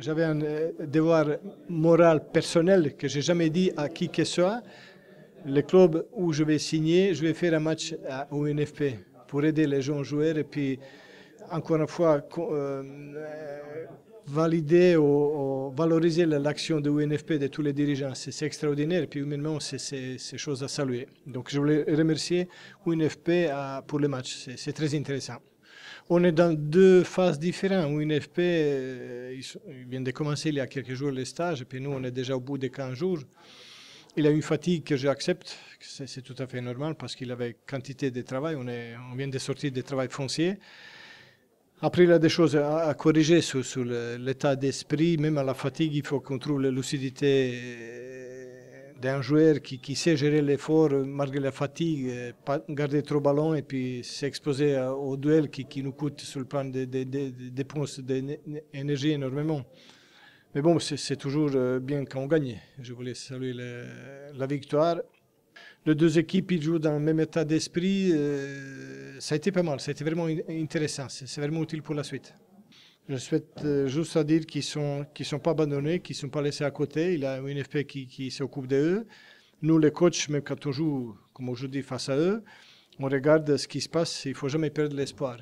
j'avais un euh, devoir moral personnel que j'ai jamais dit à qui que ce soit. Le club où je vais signer, je vais faire un match au NFP pour aider les gens joueurs et puis encore une fois euh, euh, valider ou, valoriser l'action de UNFP, de tous les dirigeants. C'est extraordinaire et puis humainement c'est chose à saluer. Donc je voulais remercier UNFP pour le match, c'est très intéressant on est dans deux phases différentes. Une FP, euh, il vient de commencer il y a quelques jours le stage et puis nous, on est déjà au bout des 15 jours. Il a une fatigue que j'accepte, c'est tout à fait normal parce qu'il avait quantité de travail, on, est, on vient de sortir des travail foncier. Après, il y a des choses à, corriger sur, sur l'état d'esprit, même à la fatigue, il faut qu'on trouve la lucidité euh, d'un joueur qui, sait gérer l'effort euh, malgré la fatigue, euh, pas garder trop ballon et puis s'exposer euh, au duel qui, nous coûte sur le plan des dépenses d'énergie énormément. Mais bon, c'est toujours bien quand on gagne. Je voulais saluer la, victoire. Les deux équipes ils jouent dans le même état d'esprit. ça a été pas mal, ça a été vraiment intéressant. C'est vraiment utile pour la suite je souhaite euh, juste dire qu'ils ne sont, sont pas abandonnés, qu'ils ne sont pas laissés à côté. Il y a une FP qui, qui s'occupe d'eux. Nous, les coachs, même quand on joue, comme aujourd'hui, face à eux, on regarde ce qui se passe. Il ne faut jamais perdre l'espoir.